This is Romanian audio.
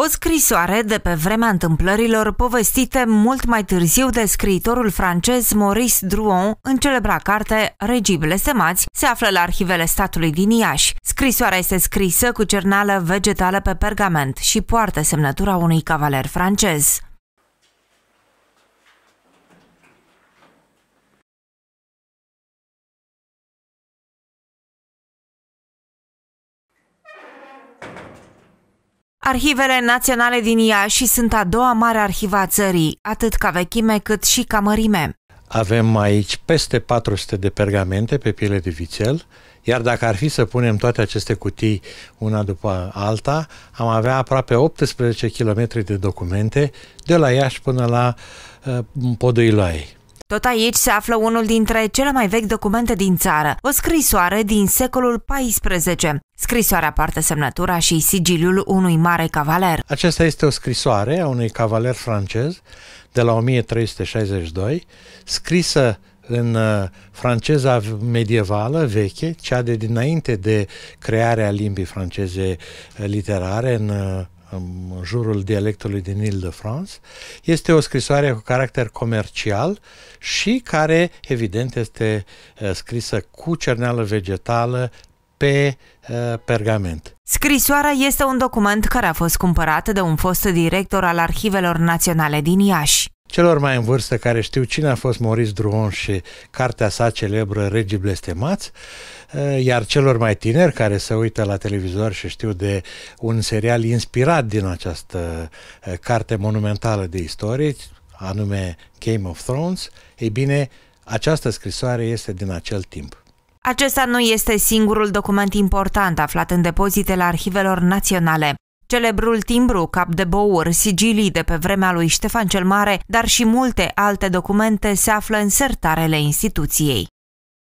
O scrisoare de pe vremea întâmplărilor povestite mult mai târziu de scriitorul francez Maurice Drouon în celebra carte Regii blestemați se află la arhivele statului din Iași. Scrisoarea este scrisă cu cernală vegetală pe pergament și poartă semnătura unui cavaler francez. Arhivele naționale din Iași sunt a doua mare arhivă a țării, atât ca vechime cât și ca mărime. Avem aici peste 400 de pergamente pe piele de vițel, iar dacă ar fi să punem toate aceste cutii una după alta, am avea aproape 18 km de documente de la Iași până la uh, Poduiloaie. Tot aici se află unul dintre cele mai vechi documente din țară, o scrisoare din secolul XIV. Scrisoarea poartă semnătura și sigiliul unui mare cavaler. Aceasta este o scrisoare a unui cavaler francez de la 1362, scrisă în uh, franceza medievală veche, cea de dinainte de crearea limbii franceze uh, literare în uh, în jurul dialectului din Ile-de-France. Este o scrisoare cu caracter comercial și care, evident, este uh, scrisă cu cerneală vegetală pe uh, pergament. Scrisoarea este un document care a fost cumpărat de un fost director al Arhivelor Naționale din Iași celor mai în vârstă care știu cine a fost Maurice Druon și cartea sa celebră Regii Blestemați, eh, iar celor mai tineri care se uită la televizor și știu de un serial inspirat din această eh, carte monumentală de istorie, anume Game of Thrones, ei bine, această scrisoare este din acel timp. Acesta nu este singurul document important aflat în depozitele arhivelor naționale. Celebrul timbru, cap de bouri, sigilii de pe vremea lui Ștefan cel Mare, dar și multe alte documente se află în sertarele instituției.